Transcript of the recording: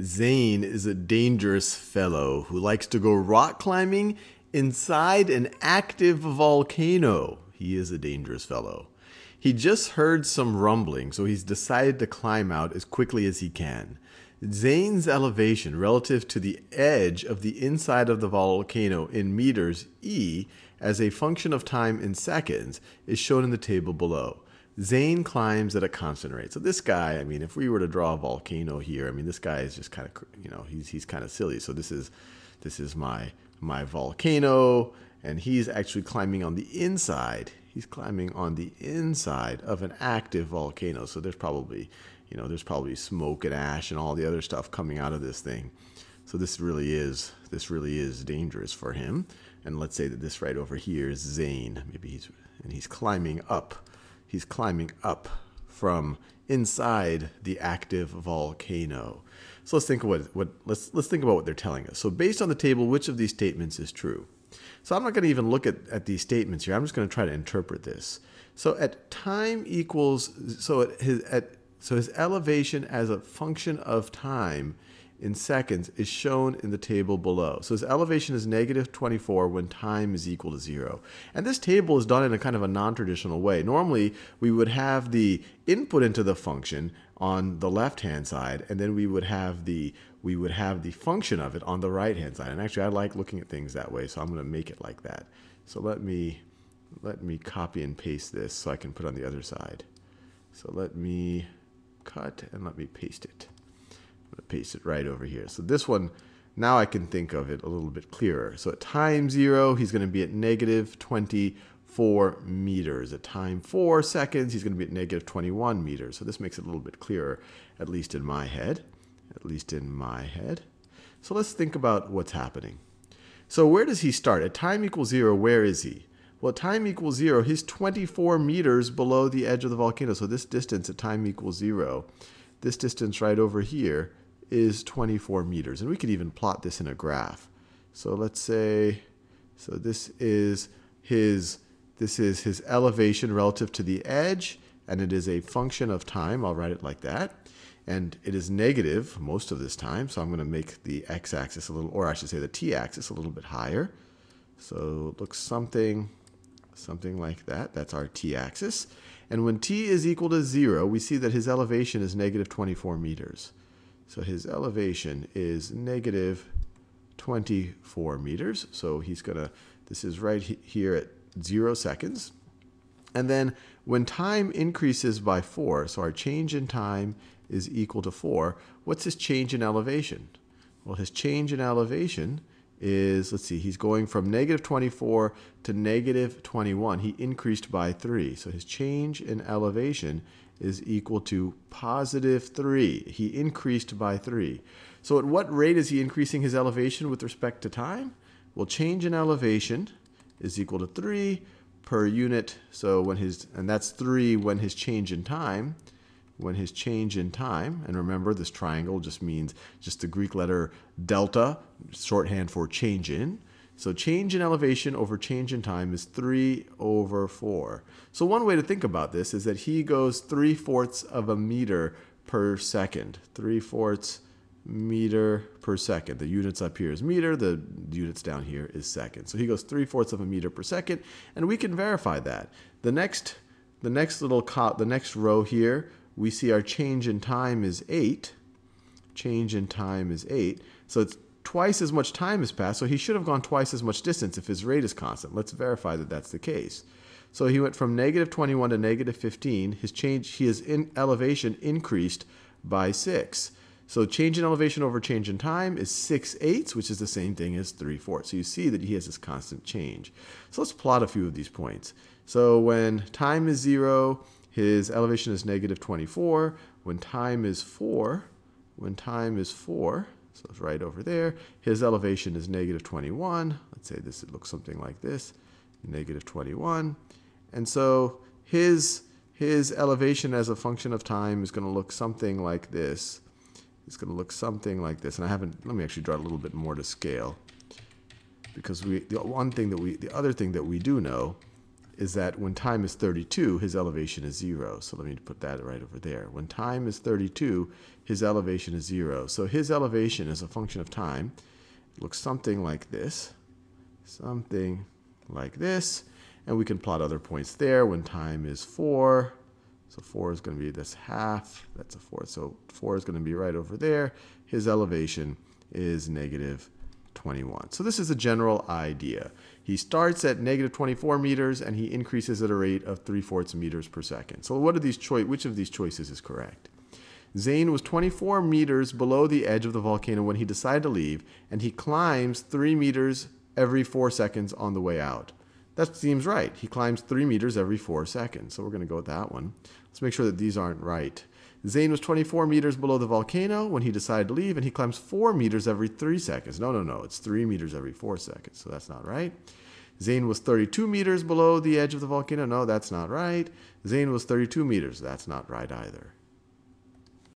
Zane is a dangerous fellow who likes to go rock climbing inside an active volcano. He is a dangerous fellow. He just heard some rumbling, so he's decided to climb out as quickly as he can. Zane's elevation relative to the edge of the inside of the volcano in meters E as a function of time in seconds is shown in the table below. Zane climbs at a constant rate. So this guy, I mean, if we were to draw a volcano here, I mean, this guy is just kind of, you know, he's he's kind of silly. So this is this is my my volcano, and he's actually climbing on the inside. He's climbing on the inside of an active volcano. So there's probably, you know, there's probably smoke and ash and all the other stuff coming out of this thing. So this really is this really is dangerous for him. And let's say that this right over here is Zane. Maybe he's and he's climbing up he's climbing up from inside the active volcano. So let's think what what let's let's think about what they're telling us. So based on the table, which of these statements is true? So I'm not going to even look at, at these statements here. I'm just going to try to interpret this. So at time equals so at his at so his elevation as a function of time in seconds is shown in the table below. So his elevation is negative 24 when time is equal to zero. And this table is done in a kind of a non-traditional way. Normally, we would have the input into the function on the left-hand side, and then we would have the we would have the function of it on the right-hand side. And actually, I like looking at things that way, so I'm going to make it like that. So let me let me copy and paste this so I can put on the other side. So let me cut and let me paste it paste it right over here. So this one, now I can think of it a little bit clearer. So at time zero, he's going to be at negative 24 meters. At time four seconds, he's going to be at negative 21 meters. So this makes it a little bit clearer, at least in my head. At least in my head. So let's think about what's happening. So where does he start? At time equals zero, where is he? Well, time equals zero, he's 24 meters below the edge of the volcano. So this distance at time equals zero, this distance right over here, is 24 meters. And we could even plot this in a graph. So let's say, so this is his, this is his elevation relative to the edge, and it is a function of time. I'll write it like that. And it is negative most of this time, so I'm going to make the x-axis a little, or I should say the t-axis a little bit higher. So it looks something, something like that. That's our t-axis. And when t is equal to 0, we see that his elevation is negative 24 meters. So his elevation is negative 24 meters. So he's going to, this is right here at zero seconds. And then when time increases by 4, so our change in time is equal to 4, what's his change in elevation? Well, his change in elevation is, let's see, he's going from negative 24 to negative 21. He increased by 3. So his change in elevation is equal to positive 3. He increased by 3. So at what rate is he increasing his elevation with respect to time? Well, change in elevation is equal to 3 per unit. So when his, and that's 3 when his change in time when his change in time, and remember this triangle just means just the Greek letter delta, shorthand for change in. So change in elevation over change in time is 3 over 4. So one way to think about this is that he goes 3 fourths of a meter per second. 3 fourths meter per second. The units up here is meter, the units down here is second. So he goes 3 fourths of a meter per second, and we can verify that. The next, the next little the next row here we see our change in time is 8. Change in time is 8. So it's twice as much time has passed, so he should have gone twice as much distance if his rate is constant. Let's verify that that's the case. So he went from negative 21 to negative 15. His change, his in elevation increased by 6. So change in elevation over change in time is 6 eighths, which is the same thing as 3 fourths. So you see that he has this constant change. So let's plot a few of these points. So when time is 0, his elevation is negative 24. When time is 4, when time is 4, so it's right over there, his elevation is negative 21. Let's say this it looks something like this, negative 21. And so his, his elevation as a function of time is going to look something like this. It's going to look something like this. And I haven't, let me actually draw a little bit more to scale. Because we, the one thing that we, the other thing that we do know is that when time is 32, his elevation is 0. So let me put that right over there. When time is 32, his elevation is 0. So his elevation is a function of time. It looks something like this, something like this. And we can plot other points there when time is 4. So 4 is going to be this half. That's a 4. So 4 is going to be right over there. His elevation is negative 21. So this is a general idea. He starts at negative 24 meters and he increases at a rate of 3 fourths meters per second. So what are these choi- which of these choices is correct? Zane was 24 meters below the edge of the volcano when he decided to leave, and he climbs 3 meters every 4 seconds on the way out. That seems right. He climbs 3 meters every 4 seconds. So we're going to go with that one. Let's make sure that these aren't right. Zane was 24 meters below the volcano when he decided to leave, and he climbs four meters every three seconds. No, no, no, it's three meters every four seconds, so that's not right. Zane was 32 meters below the edge of the volcano. No, that's not right. Zane was 32 meters. That's not right either.